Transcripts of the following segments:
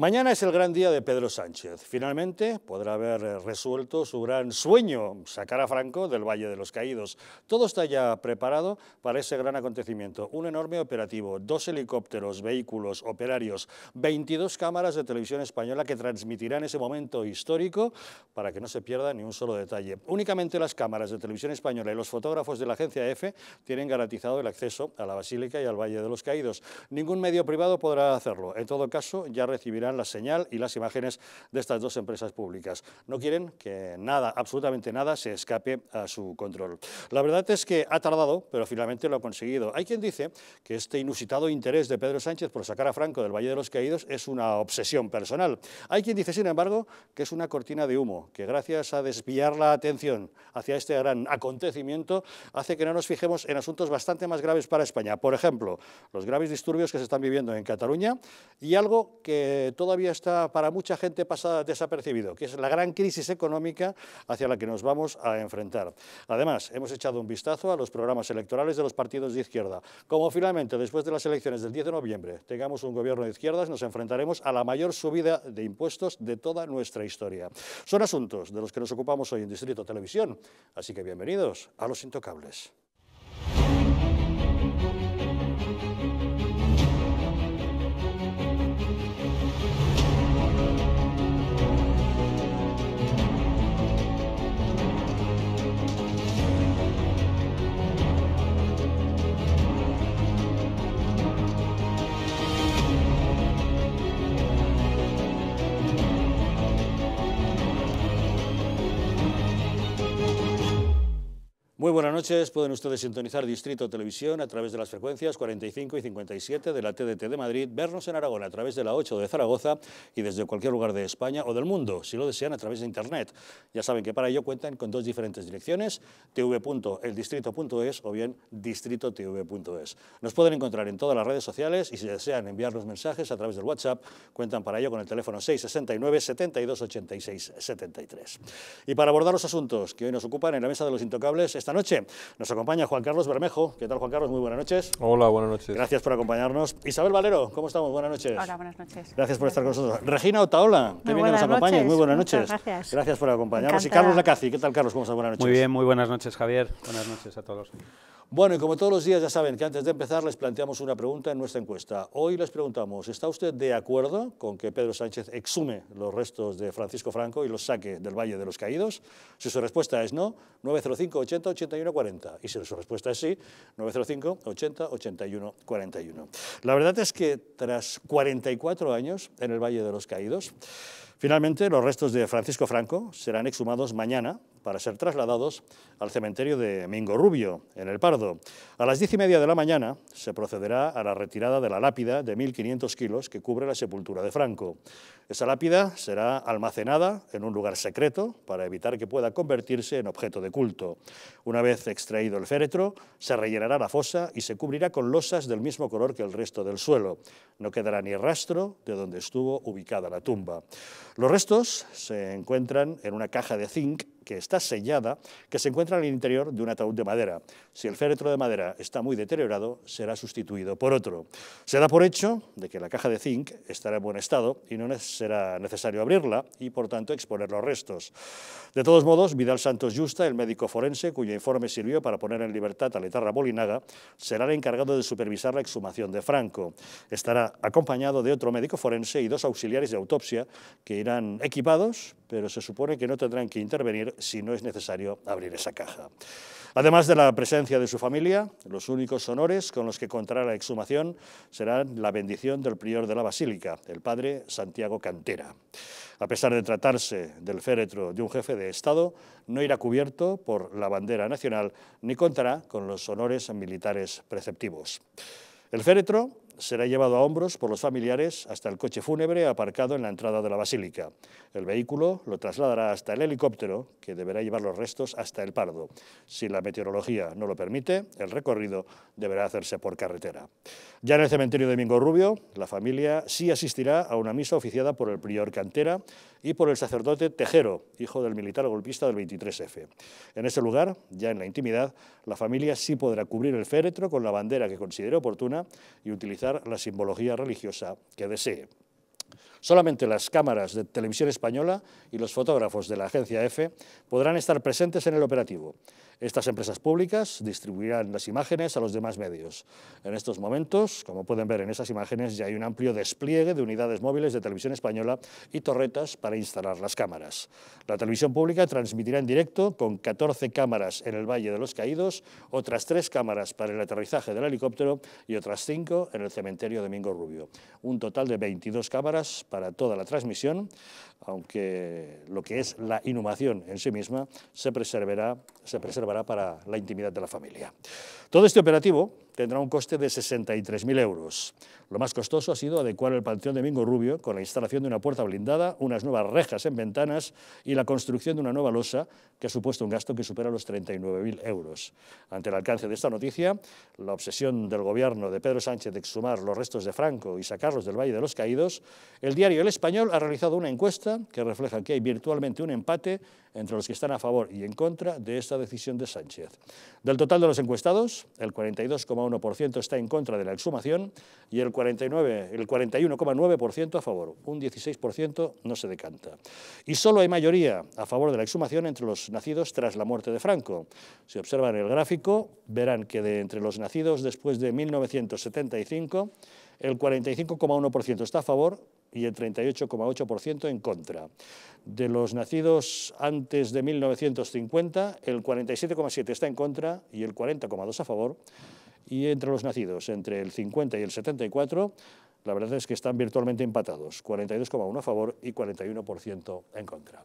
Mañana es el gran día de Pedro Sánchez. Finalmente podrá haber eh, resuelto su gran sueño, sacar a Franco del Valle de los Caídos. Todo está ya preparado para ese gran acontecimiento. Un enorme operativo, dos helicópteros, vehículos, operarios, 22 cámaras de televisión española que transmitirán ese momento histórico para que no se pierda ni un solo detalle. Únicamente las cámaras de televisión española y los fotógrafos de la agencia EFE tienen garantizado el acceso a la Basílica y al Valle de los Caídos. Ningún medio privado podrá hacerlo. En todo caso, ya recibirán la señal y las imágenes de estas dos empresas públicas. No quieren que nada, absolutamente nada, se escape a su control. La verdad es que ha tardado, pero finalmente lo ha conseguido. Hay quien dice que este inusitado interés de Pedro Sánchez por sacar a Franco del Valle de los Caídos es una obsesión personal. Hay quien dice, sin embargo, que es una cortina de humo, que gracias a desviar la atención hacia este gran acontecimiento, hace que no nos fijemos en asuntos bastante más graves para España. Por ejemplo, los graves disturbios que se están viviendo en Cataluña y algo que todavía está para mucha gente pasada desapercibido, que es la gran crisis económica hacia la que nos vamos a enfrentar. Además, hemos echado un vistazo a los programas electorales de los partidos de izquierda. Como finalmente, después de las elecciones del 10 de noviembre, tengamos un gobierno de izquierdas, nos enfrentaremos a la mayor subida de impuestos de toda nuestra historia. Son asuntos de los que nos ocupamos hoy en Distrito Televisión, así que bienvenidos a Los Intocables. we want to Pueden ustedes sintonizar Distrito Televisión a través de las frecuencias 45 y 57 de la TDT de Madrid, vernos en Aragón a través de la 8 de Zaragoza y desde cualquier lugar de España o del mundo, si lo desean, a través de Internet. Ya saben que para ello cuentan con dos diferentes direcciones, tv.eldistrito.es o bien distritotv.es. Nos pueden encontrar en todas las redes sociales y si desean enviarnos mensajes a través del WhatsApp, cuentan para ello con el teléfono 669 72 86 73. Y para abordar los asuntos que hoy nos ocupan en la mesa de los intocables esta noche, nos acompaña Juan Carlos Bermejo. ¿Qué tal, Juan Carlos? Muy buenas noches. Hola, buenas noches. Gracias por acompañarnos. Isabel Valero, ¿cómo estamos? Buenas noches. Hola, buenas noches. Gracias por estar con nosotros. Regina Otaola, que viene nos acompaña. Muy buenas noches. gracias. Gracias por acompañarnos. Y Carlos Lacazzi, ¿qué tal, Carlos? ¿Cómo estás? Buenas noches. Muy bien, muy buenas noches, Javier. Buenas noches a todos. Bueno, y como todos los días ya saben que antes de empezar les planteamos una pregunta en nuestra encuesta. Hoy les preguntamos, ¿está usted de acuerdo con que Pedro Sánchez exhume los restos de Francisco Franco y los saque del Valle de los Caídos? Si su respuesta es no, 905 80 81 40. Y si su respuesta es sí, 905 80 81 41. La verdad es que tras 44 años en el Valle de los Caídos, Finalmente, los restos de Francisco Franco serán exhumados mañana para ser trasladados al cementerio de Mingo Rubio, en El Pardo. A las diez y media de la mañana se procederá a la retirada de la lápida de 1.500 kilos que cubre la sepultura de Franco. Esa lápida será almacenada en un lugar secreto para evitar que pueda convertirse en objeto de culto. Una vez extraído el féretro, se rellenará la fosa y se cubrirá con losas del mismo color que el resto del suelo. No quedará ni rastro de donde estuvo ubicada la tumba. Los restos se encuentran en una caja de zinc que está sellada, que se encuentra en el interior de un ataúd de madera. Si el féretro de madera está muy deteriorado, será sustituido por otro. Se da por hecho de que la caja de zinc estará en buen estado y no será necesario abrirla y, por tanto, exponer los restos. De todos modos, Vidal Santos Justa, el médico forense, cuyo informe sirvió para poner en libertad a Letarra Bolinaga, será el encargado de supervisar la exhumación de Franco. Estará acompañado de otro médico forense y dos auxiliares de autopsia que irán equipados pero se supone que no tendrán que intervenir si no es necesario abrir esa caja. Además de la presencia de su familia, los únicos honores con los que contará la exhumación serán la bendición del prior de la Basílica, el padre Santiago Cantera. A pesar de tratarse del féretro de un jefe de Estado, no irá cubierto por la bandera nacional ni contará con los honores militares preceptivos. El féretro será llevado a hombros por los familiares hasta el coche fúnebre aparcado en la entrada de la basílica. El vehículo lo trasladará hasta el helicóptero, que deberá llevar los restos hasta el Pardo. Si la meteorología no lo permite, el recorrido deberá hacerse por carretera. Ya en el cementerio de Domingo Rubio, la familia sí asistirá a una misa oficiada por el prior Cantera y por el sacerdote Tejero, hijo del militar golpista del 23F. En ese lugar, ya en la intimidad, la familia sí podrá cubrir el féretro con la bandera que considere oportuna y utilizar la simbología religiosa que desee. Solamente las cámaras de televisión española y los fotógrafos de la agencia EFE podrán estar presentes en el operativo. Estas empresas públicas distribuirán las imágenes a los demás medios. En estos momentos, como pueden ver en esas imágenes, ya hay un amplio despliegue de unidades móviles de televisión española y torretas para instalar las cámaras. La televisión pública transmitirá en directo con 14 cámaras en el Valle de los Caídos, otras tres cámaras para el aterrizaje del helicóptero y otras cinco en el cementerio Domingo Rubio. Un total de 22 cámaras para toda la transmisión aunque lo que es la inhumación en sí misma se preservará, para la intimidad de la familia. Todo este operativo tendrá un coste de 63.000 euros. Lo más costoso ha sido adecuar el Panteón de Mingo Rubio con la instalación de una puerta blindada, unas nuevas rejas en ventanas y la construcción de una nueva losa, que ha supuesto un gasto que supera los 39.000 euros. Ante el alcance de esta noticia, la obsesión del gobierno de Pedro Sánchez de exhumar los restos de Franco y sacarlos del Valle de los Caídos, el diario El Español ha realizado una encuesta que refleja que hay virtualmente un empate entre los que están a favor y en contra de esta decisión de Sánchez. Del total de los encuestados, el 42,1% está en contra de la exhumación y el 49, el 41,9% a favor, un 16% no se decanta. Y solo hay mayoría a favor de la exhumación entre los nacidos tras la muerte de Franco. Si observan el gráfico, verán que de entre los nacidos después de 1975, el 45,1% está a favor y el 38,8% en contra. De los nacidos antes de 1950, el 47,7% está en contra y el 40,2% a favor y entre los nacidos entre el 50 y el 74, la verdad es que están virtualmente empatados, 42,1 a favor y 41% en contra.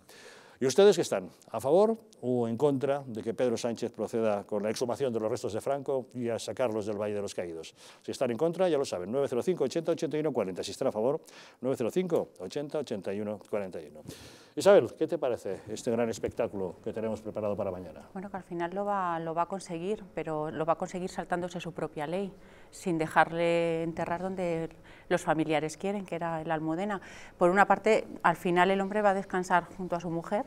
¿Y ustedes qué están? ¿A favor o en contra de que Pedro Sánchez proceda con la exhumación de los restos de Franco y a sacarlos del Valle de los Caídos? Si están en contra, ya lo saben, 905 80 81 40. Si están a favor, 905 80 81 41. Isabel, ¿qué te parece este gran espectáculo que tenemos preparado para mañana? Bueno, que al final lo va, lo va a conseguir, pero lo va a conseguir saltándose su propia ley, sin dejarle enterrar donde los familiares quieren, que era el Almudena. Por una parte, al final el hombre va a descansar junto a su mujer,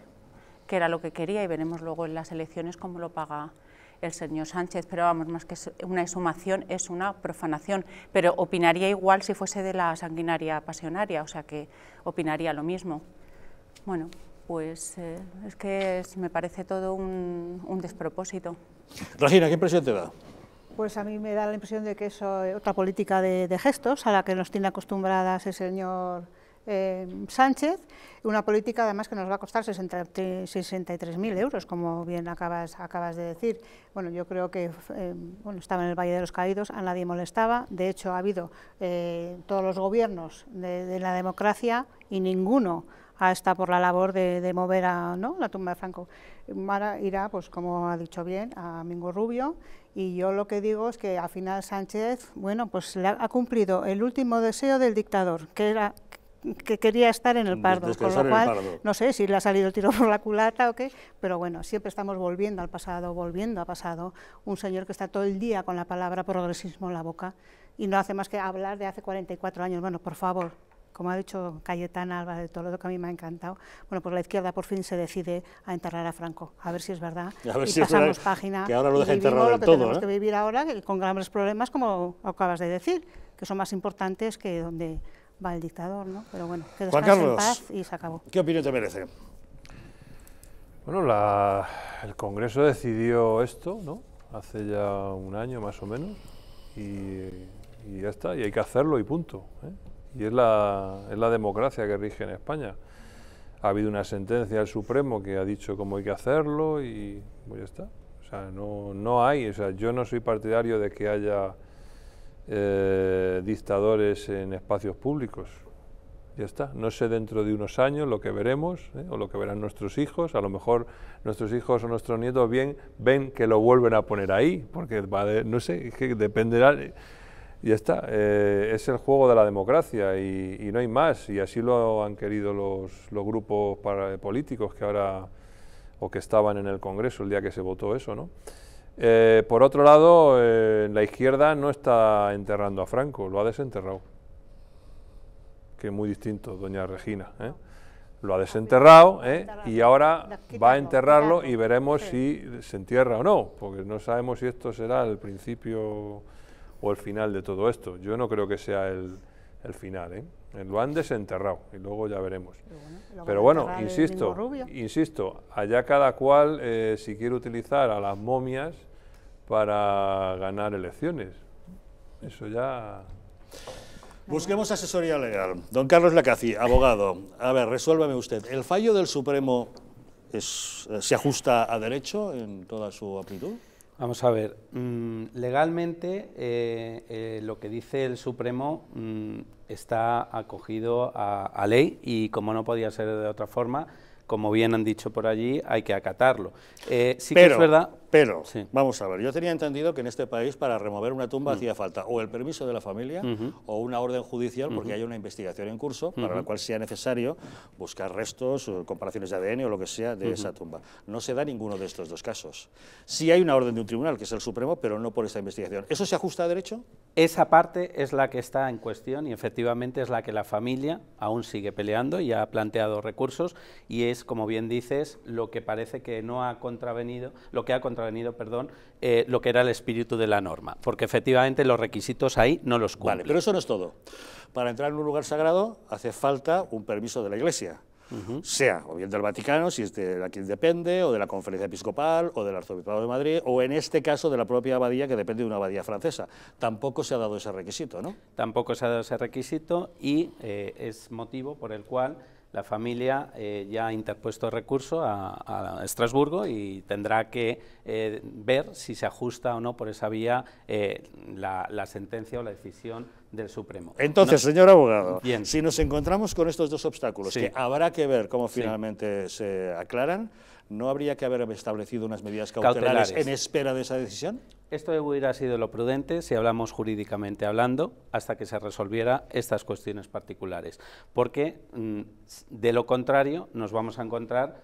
que era lo que quería, y veremos luego en las elecciones cómo lo paga el señor Sánchez, pero vamos, más que una exhumación es una profanación, pero opinaría igual si fuese de la sanguinaria pasionaria, o sea que opinaría lo mismo. Bueno, pues eh, es que me parece todo un, despropósito. Regina, ¿qué impresión te da? Pues a mí me da la impresión de que es otra política de, gestos a la que nos tiene acostumbradas el señor eh, Sánchez, una política además que nos va a costar 63.000 euros, como bien acabas, acabas de decir. Bueno, yo creo que eh, bueno, estaba en el Valle de los Caídos, a nadie molestaba, de hecho ha habido todos los gobiernos de la democracia y ninguno hasta ah, por la labor de, mover a ¿no? la tumba de Franco. Mara irá, pues como ha dicho bien, a Mingo Rubio y yo lo que digo es que al final Sánchez, bueno, pues ha cumplido el último deseo del dictador, que era que quería estar en el Pardo, con lo cual no sé si le ha salido el tiro por la culata o qué, pero bueno, siempre estamos volviendo al pasado, volviendo al pasado, un señor que está todo el día con la palabra progresismo en la boca y no hace más que hablar de hace 44 años, bueno, por favor, como ha dicho Cayetana Alba de Toledo, que a mí me ha encantado, bueno, pues la izquierda por fin se decide a enterrar a Franco, a ver si es verdad, si pasamos es que ahora lo deja enterrado lo que tenemos ¿eh? que vivir ahora con grandes problemas, como acabas de decir, que son más importantes que donde va el dictador, ¿no? Pero bueno, que descanse en paz y se acabó. ¿Qué opinión te merece? Bueno, el Congreso decidió esto, ¿no? Hace ya un año más o menos, y, ya está, y hay que hacerlo y punto. ¿eh? y es la, es la democracia que rige en España. Ha habido una sentencia del Supremo que ha dicho cómo hay que hacerlo y pues ya está. no, hay, yo no soy partidario de que haya eh, dictadores en espacios públicos. Ya está. No sé dentro de unos años lo que veremos ¿eh? o lo que verán nuestros hijos. A lo mejor nuestros hijos o nuestros nietos bien ven que lo vuelven a poner ahí, porque va no sé, que dependerá. Y está, eh, es el juego de la democracia y, no hay más, y así lo han querido los, los grupos eh, políticos que ahora, o que estaban en el Congreso el día que se votó eso, ¿no? Eh, por otro lado, la izquierda no está enterrando a Franco, lo ha desenterrado, que es muy distinto, doña Regina, lo ha desenterrado y ahora va a enterrarlo y veremos si se entierra o no, porque no sabemos si esto será el principio o el final de todo esto. Yo no creo que sea el, el final, ¿eh? Lo han desenterrado y luego ya veremos. Pero bueno, insisto, insisto, allá cada cual eh, si quiere utilizar a las momias para ganar elecciones. Eso ya... Busquemos asesoría legal. Don Carlos Lacazzi, abogado. A ver, resuélveme usted. ¿El fallo del Supremo eh, se ajusta a derecho en toda su amplitud? Vamos a ver, mm, legalmente eh, eh, lo que dice el Supremo mm, está acogido a, ley y como no podía ser de otra forma, como bien han dicho por allí, hay que acatarlo. Eh, sí que es verdad, pero, vamos a ver, yo tenía entendido que en este país para remover una tumba mm. hacía falta o el permiso de la familia o una orden judicial porque hay una investigación en curso para la cual sea necesario buscar restos, comparaciones de ADN o lo que sea de esa tumba. No se da ninguno de estos dos casos. Sí hay una orden de un tribunal, que es el Supremo, pero no por esta investigación. ¿Eso se ajusta a derecho? Esa parte es la que está en cuestión y efectivamente es la que la familia aún sigue peleando y ha planteado recursos y es, como bien dices, lo que parece que no ha contravenido, lo que ha contravenido venido perdón, eh, lo que era el espíritu de la norma, porque efectivamente los requisitos ahí no los cumple. Vale, pero eso no es todo. Para entrar en un lugar sagrado hace falta un permiso de la Iglesia. sea o bien del Vaticano, si es de la quien depende, o de la Conferencia Episcopal, o del Arzobispado de Madrid, o en este caso de la propia abadía, que depende de una abadía francesa. Tampoco se ha dado ese requisito, ¿no? Tampoco se ha dado ese requisito y eh, es motivo por el cual la familia eh, ya ha interpuesto recurso a, Estrasburgo y tendrá que eh, ver si se ajusta o no por esa vía eh, la, sentencia o la decisión del Supremo. Entonces, señor abogado, si nos encontramos con estos dos obstáculos, que habrá que ver cómo finalmente se aclaran, ¿no habría que haber establecido unas medidas cautelares, en espera de esa decisión? Esto hubiera sido lo prudente si hablamos jurídicamente hablando hasta que se resolviera estas cuestiones particulares, porque mm, de lo contrario nos vamos a encontrar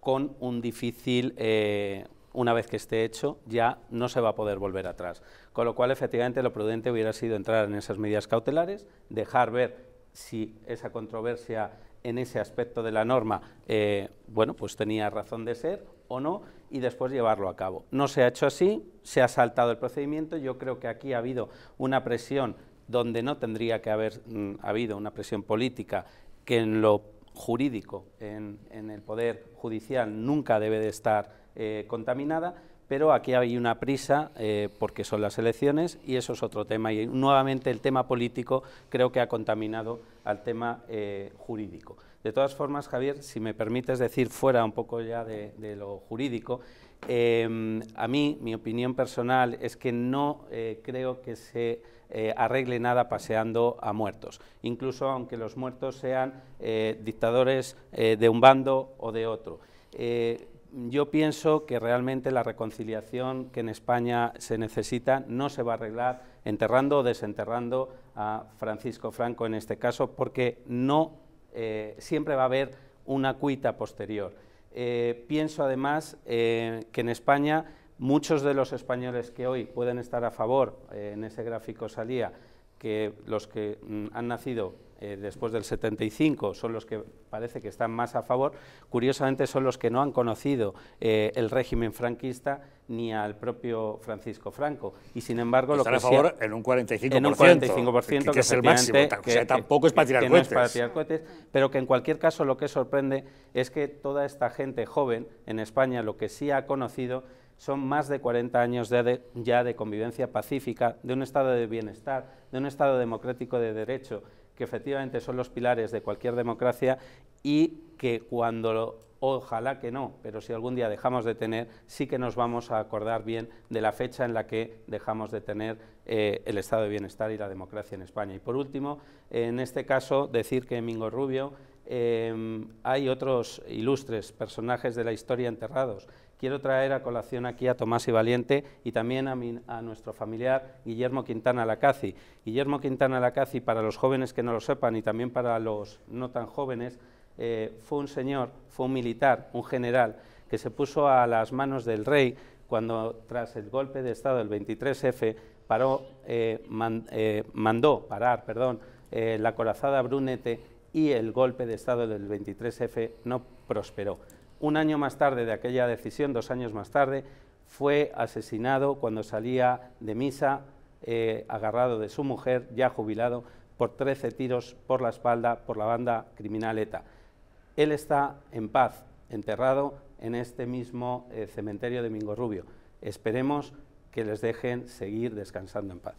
con un difícil, eh, una vez que esté hecho, ya no se va a poder volver atrás. Con lo cual, efectivamente, lo prudente hubiera sido entrar en esas medidas cautelares, dejar ver si esa controversia en ese aspecto de la norma, eh, bueno, pues tenía razón de ser o no, y después llevarlo a cabo. No se ha hecho así, se ha saltado el procedimiento, yo creo que aquí ha habido una presión donde no tendría que haber mm, habido una presión política que en lo jurídico, en, el poder judicial, nunca debe de estar eh, contaminada, pero aquí hay una prisa eh, porque son las elecciones y eso es otro tema. Y nuevamente el tema político creo que ha contaminado al tema eh, jurídico. De todas formas, Javier, si me permites decir fuera un poco ya de, lo jurídico, em, a mí, mi opinión personal es que no eh, creo que se arregle nada paseando a muertos, incluso aunque los muertos sean dictadores de un bando o de otro yo pienso que realmente la reconciliación que en España se necesita no se va a arreglar enterrando o desenterrando a Francisco Franco en este caso, porque no eh, siempre va a haber una cuita posterior. Eh, pienso además eh, que en España muchos de los españoles que hoy pueden estar a favor, en ese gráfico salía, que los que mm, han nacido eh, después del 75 son los que parece que están más a favor, curiosamente son los que no han conocido eh, el régimen franquista ni al propio Francisco Franco. Y sin embargo... lo que a favor en un 45%. En un 45%, que, es el máximo. o tampoco es para tirar cohetes. pero que en cualquier caso lo que sorprende es que toda esta gente joven en España lo que sí ha conocido son más de 40 años ya de convivencia pacífica, de un estado de bienestar, de un estado democrático de derecho, que efectivamente son los pilares de cualquier democracia y que cuando ojalá que no, pero si algún día dejamos de tener, sí que nos vamos a acordar bien de la fecha en la que dejamos de tener eh, el estado de bienestar y la democracia en España. Y por último, en este caso, decir que Mingo Rubio, eh, hay otros ilustres personajes de la historia enterrados quiero traer a colación aquí a Tomás y Valiente y también a, nuestro familiar Guillermo Quintana Lacazzi. Guillermo Quintana Lacazzi, para los jóvenes que no lo sepan y también para los no tan jóvenes, eh, fue un señor, fue un militar, un general, que se puso a las manos del rey cuando, tras el golpe de Estado del 23F, eh, eh, mandó parar perdón, la corazada Brunete y el golpe de Estado del 23F no prosperó. Un año más tarde de aquella decisión, dos años más tarde, fue asesinado cuando salía de misa, eh, agarrado de su mujer, ya jubilado, por 13 tiros por la espalda por la banda criminal ETA. Él está en paz, enterrado en este mismo eh, cementerio de Rubio. Esperemos que les dejen seguir descansando en paz.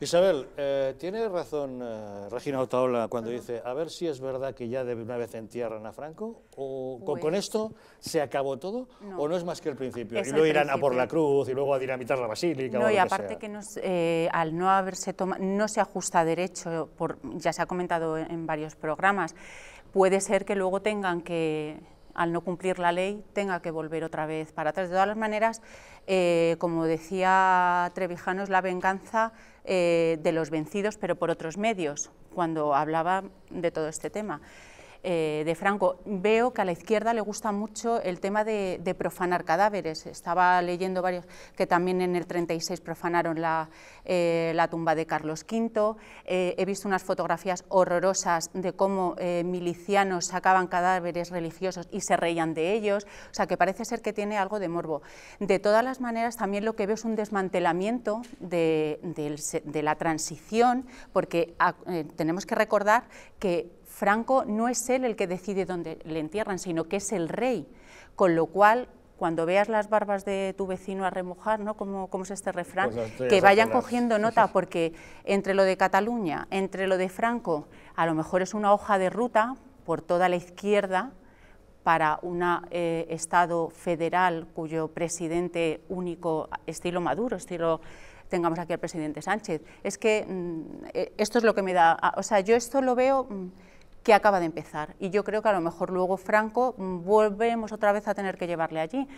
Isabel, eh, tiene razón eh, Regina Otaola cuando dice, a ver si es verdad que ya de una vez entierran a Franco, o con, pues esto se acabó todo, o no es más que el principio, y luego irán a por la cruz, y luego a dinamitar la basílica. No, y aparte que, eh, al no haberse tomado, no se ajusta derecho, por, ya se ha comentado en, varios programas, puede ser que luego tengan que al no cumplir la ley, tenga que volver otra vez para atrás. De todas las maneras, como decía Trevijanos, la venganza eh, de los vencidos, pero por otros medios, cuando hablaba de todo este tema. Eh, de Franco. Veo que a la izquierda le gusta mucho el tema de, profanar cadáveres. Estaba leyendo varios que también en el 36 profanaron eh, la, tumba de Carlos V. Eh, he visto unas fotografías horrorosas de cómo milicianos sacaban cadáveres religiosos y se reían de ellos. O sea, que parece ser que tiene algo de morbo. De todas las maneras, también lo que veo es un desmantelamiento de, la transición, porque ah, tenemos que recordar que Franco no es él el que decide dónde le entierran, sino que es el rey, con lo cual cuando veas las barbas de tu vecino a remojar, ¿no? Como, es este refrán, pues que vayan cogiendo nota, porque entre lo de Cataluña, entre lo de Franco, a lo mejor es una hoja de ruta por toda la izquierda para un eh, Estado federal cuyo presidente único, estilo Maduro, estilo tengamos aquí al presidente Sánchez. Es que mm, eh, esto es lo que me da, ah, o sea, yo esto lo veo... Mm, que acaba de empezar. Y yo creo que a lo mejor luego Franco mm, volvemos otra vez a tener que llevarle allí.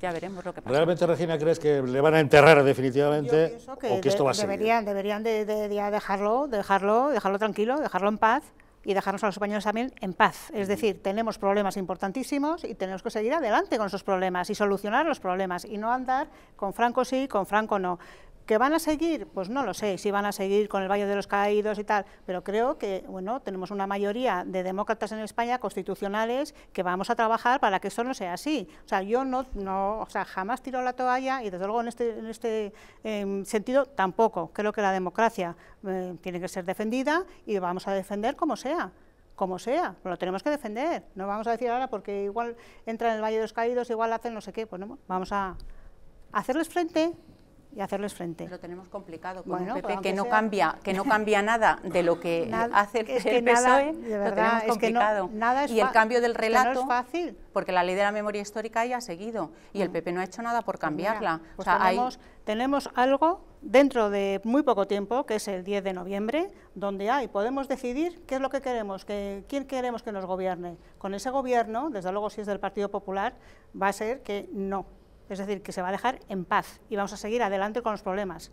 Ya veremos lo que pasa. ¿Realmente, Regina, crees que le van a enterrar definitivamente o que esto va a Deberían, deberían de, dejarlo, dejarlo, dejarlo tranquilo, dejarlo en paz y dejarnos a los españoles también en paz. Es decir, tenemos problemas importantísimos y tenemos que seguir adelante con esos problemas y solucionar los problemas y no andar con Franco sí, con Franco no. ¿Que van a seguir? Pues no lo sé, si van a seguir con el Valle de los Caídos y tal, pero creo que bueno, tenemos una mayoría de demócratas en España constitucionales que vamos a trabajar para que eso no sea así. O sea, yo no, no jamás tiro la toalla y desde luego en este, en este em, sentido tampoco. Creo que la democracia eh, tiene que ser defendida y vamos a defender como sea como sea, lo tenemos que defender, no vamos a decir ahora porque igual entra en el Valle de los Caídos, igual hacen no sé qué, pues no, vamos a hacerles frente, y hacerles frente. Lo tenemos complicado con el PP que no cambia, que no cambia nada de lo que hace el PSOE, verdad, e. lo tenemos complicado. y el cambio del relato, es fácil. porque la ley de la memoria histórica ya ha seguido y el PP mm. no ha hecho nada por pues cambiarla. Pues tenemos, algo dentro de muy poco tiempo, que es el 10 de noviembre, donde hay, podemos decidir qué es lo que queremos, que, quién queremos que nos gobierne. Con ese gobierno, desde luego si es del Partido Popular, va a ser que no, es decir, que se va a dejar en paz y vamos a seguir adelante con los problemas.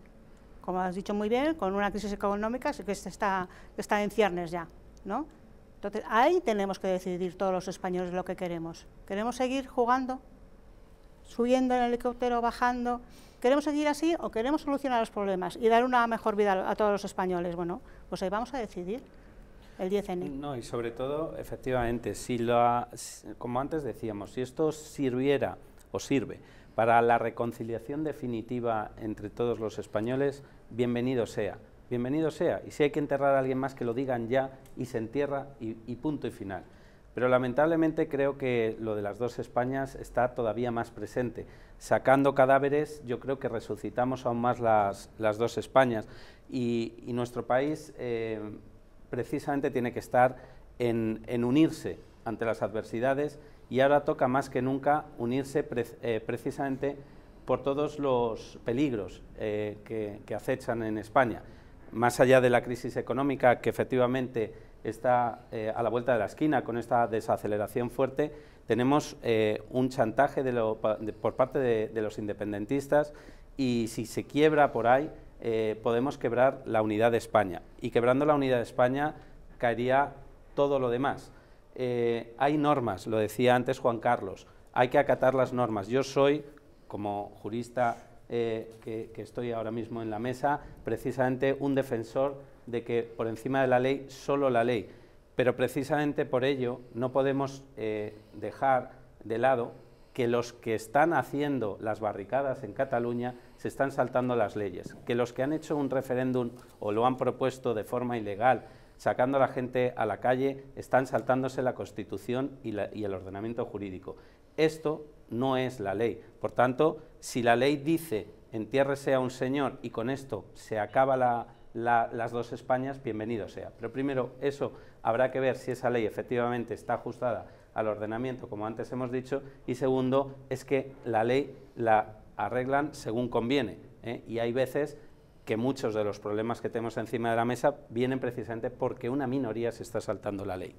Como has dicho muy bien, con una crisis económica que está, está en ciernes ya. ¿no? Entonces, ahí tenemos que decidir todos los españoles lo que queremos. ¿Queremos seguir jugando? ¿Subiendo en el helicóptero, bajando? ¿Queremos seguir así o queremos solucionar los problemas y dar una mejor vida a todos los españoles? Bueno, pues ahí vamos a decidir el 10N. No, y sobre todo, efectivamente, si como antes decíamos, si esto sirviera o sirve para la reconciliación definitiva entre todos los españoles, bienvenido sea. Bienvenido sea. Y si hay que enterrar a alguien más, que lo digan ya y se entierra y, punto y final. Pero lamentablemente creo que lo de las dos Españas está todavía más presente. Sacando cadáveres, yo creo que resucitamos aún más las, dos Españas. Y, nuestro país eh, precisamente tiene que estar en, en unirse ante las adversidades y ahora toca más que nunca unirse eh, precisamente por todos los peligros eh, que, acechan en España. Más allá de la crisis económica que efectivamente está eh, a la vuelta de la esquina con esta desaceleración fuerte, tenemos un chantaje por parte de, los independentistas y si se quiebra por ahí, podemos quebrar la unidad de España. Y quebrando la unidad de España caería todo lo demás. Eh, hay normas, lo decía antes Juan Carlos, hay que acatar las normas. Yo soy, como jurista eh, que, estoy ahora mismo en la mesa, precisamente un defensor de que por encima de la ley, solo la ley. Pero precisamente por ello no podemos eh, dejar de lado que los que están haciendo las barricadas en Cataluña se están saltando las leyes, que los que han hecho un referéndum o lo han propuesto de forma ilegal sacando a la gente a la calle, están saltándose la Constitución y, el ordenamiento jurídico. Esto no es la ley. Por tanto, si la ley dice entiérrese a un señor y con esto se acaba las dos Españas, bienvenido sea. Pero primero, eso habrá que ver si esa ley efectivamente está ajustada al ordenamiento, como antes hemos dicho, y segundo, es que la ley la arreglan según conviene. ¿eh? Y hay veces que muchos de los problemas que tenemos encima de la mesa vienen precisamente porque una minoría se está saltando la ley.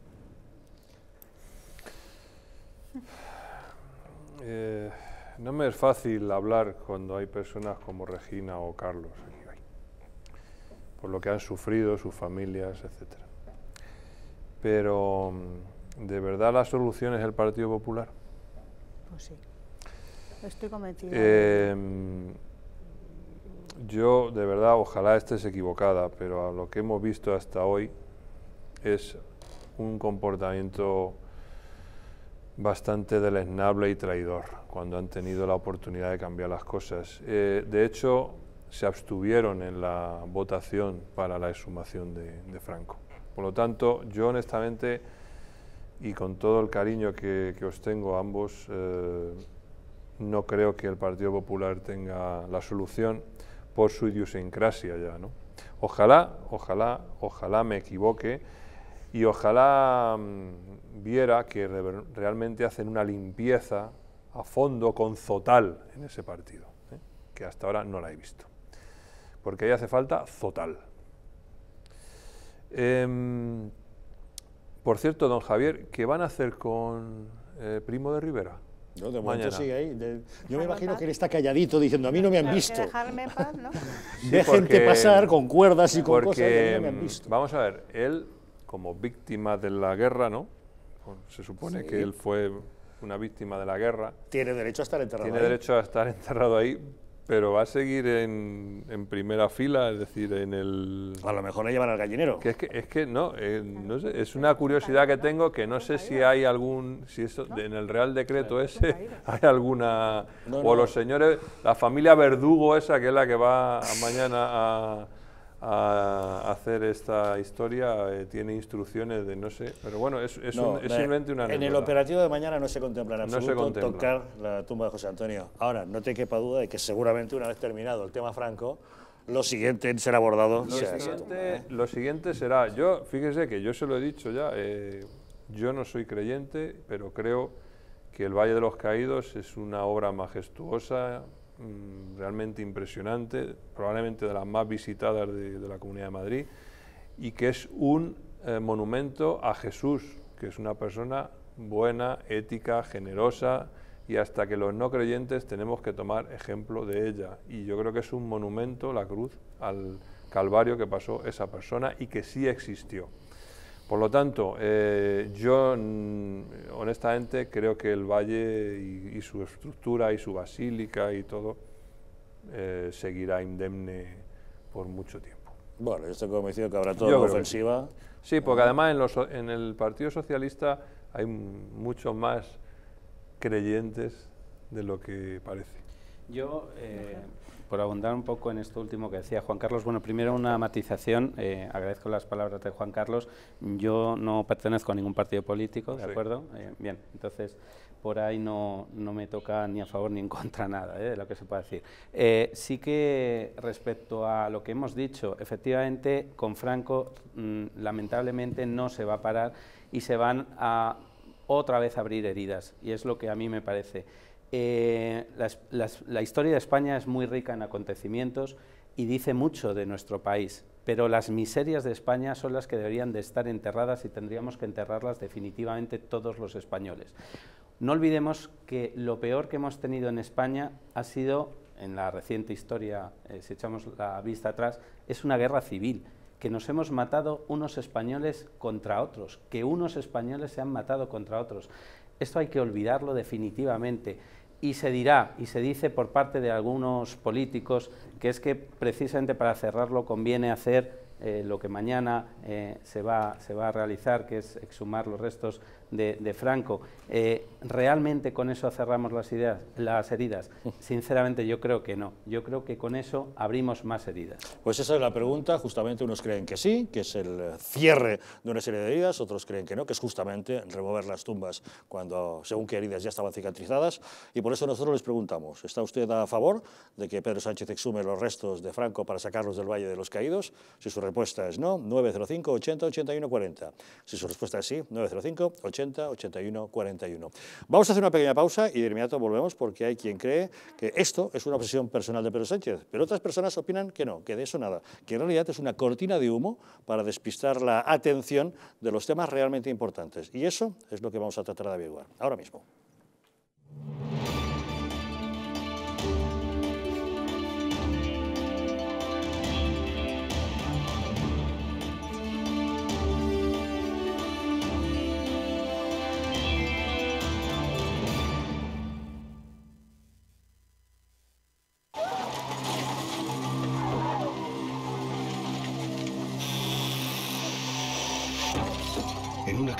Eh, no me es fácil hablar cuando hay personas como Regina o Carlos, por lo que han sufrido sus familias, etc. Pero, ¿de verdad la solución es el Partido Popular? Pues sí, estoy convencido. Eh, yo, de verdad, ojalá estés equivocada, pero a lo que hemos visto hasta hoy es un comportamiento bastante deleznable y traidor cuando han tenido la oportunidad de cambiar las cosas. Eh, de hecho, se abstuvieron en la votación para la exhumación de, Franco. Por lo tanto, yo honestamente, y con todo el cariño que, os tengo a ambos, eh, no creo que el Partido Popular tenga la solución por su idiosincrasia ya, ¿no? Ojalá, ojalá, ojalá me equivoque y ojalá mm, viera que realmente hacen una limpieza a fondo con Zotal en ese partido, ¿eh? que hasta ahora no la he visto. Porque ahí hace falta Zotal. Em, por cierto, don Javier, ¿qué van a hacer con eh, Primo de Rivera? No, de momento sigue ahí. yo me imagino que él está calladito diciendo, a mí no me han visto. De gente ¿no? pasar con cuerdas y con cosas que no me han visto. Vamos a ver, él, como víctima de la guerra, ¿no? Se supone que él fue una víctima de la guerra. Tiene derecho a estar enterrado Tiene derecho a estar enterrado ahí pero va a seguir en, en, primera fila, es decir, en el... A lo mejor le llevan al gallinero. Que es, que, es que no, eh, no sé, es una curiosidad que tengo que no sé si hay algún, si eso, en el Real Decreto ese hay alguna... O los señores, la familia Verdugo esa que es la que va mañana a a hacer esta historia eh, tiene instrucciones de no sé, pero bueno, es, simplemente una... En el operativo de mañana no se contemplará no tocar la tumba de José Antonio. Ahora, no te quepa duda de que seguramente una vez terminado el tema franco, lo siguiente será abordado. Lo, siguiente, ¿eh? lo siguiente será, yo, fíjese que yo se lo he dicho ya, eh, yo no soy creyente, pero creo que el Valle de los Caídos es una obra majestuosa, Mm, realmente impresionante, probablemente de las más visitadas de, la Comunidad de Madrid, y que es un eh, monumento a Jesús, que es una persona buena, ética, generosa, y hasta que los no creyentes tenemos que tomar ejemplo de ella. Y yo creo que es un monumento, la cruz, al Calvario que pasó esa persona y que sí existió. Por lo tanto, eh, yo mm, honestamente creo que el valle y, su estructura y su basílica y todo eh, seguirá indemne por mucho tiempo. Bueno, yo estoy convencido que habrá toda una ofensiva. Sí. porque además en, el Partido Socialista hay mucho más creyentes de lo que parece. Yo eh, por abundar un poco en esto último que decía Juan Carlos, bueno, primero una matización, eh, agradezco las palabras de Juan Carlos, yo no pertenezco a ningún partido político, ¿de acuerdo? Eh, bien, entonces por ahí no, no, me toca ni a favor ni en contra nada eh, de lo que se pueda decir. sí que respecto a lo que hemos dicho, efectivamente con Franco mm, lamentablemente no se va a parar y se van a otra vez abrir heridas y es lo que a mí me parece. Eh, la historia de España es muy rica en acontecimientos y dice mucho de nuestro país, pero las miserias de España son las que deberían de estar enterradas y tendríamos que enterrarlas definitivamente todos los españoles. No olvidemos que lo peor que hemos tenido en España ha sido, en la reciente historia, eh, si echamos la vista atrás, es una guerra civil, que nos hemos matado unos españoles contra otros, que unos españoles se han matado contra otros. Esto hay que olvidarlo definitivamente y se dirá, y se dice por parte de algunos políticos, que es que precisamente para cerrarlo conviene hacer eh, lo que mañana eh, se, va, se va a realizar, que es exhumar los restos de, Franco. Eh, ¿Realmente con eso cerramos las, ideas, las heridas? Sinceramente yo creo que no. Yo creo que con eso abrimos más heridas. Pues esa es la pregunta. Justamente unos creen que sí, que es el cierre de una serie de heridas, otros creen que no, que es justamente remover las tumbas cuando, según qué heridas ya estaban cicatrizadas. Y por eso nosotros les preguntamos, ¿está usted a favor de que Pedro Sánchez exhume los restos de Franco para sacarlos del Valle de los Caídos? Si su respuesta es no, 905 80 81 40. Si su respuesta es sí, 905 80 80 81 41. Vamos a hacer una pequeña pausa y de inmediato volvemos porque hay quien cree que esto es una obsesión personal de Pedro Sánchez, pero otras personas opinan que no, que de eso nada, que en realidad es una cortina de humo para despistar la atención de los temas realmente importantes. Y eso es lo que vamos a tratar de averiguar ahora mismo.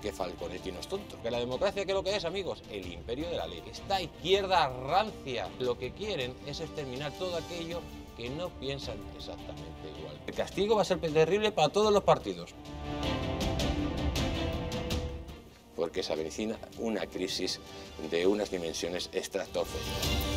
que Falconetti no es tonto. Que la democracia, que lo que es, amigos? El imperio de la ley. Esta izquierda rancia lo que quieren es exterminar todo aquello que no piensan exactamente igual. El castigo va a ser terrible para todos los partidos. Porque se avecina una crisis de unas dimensiones estratosféricas.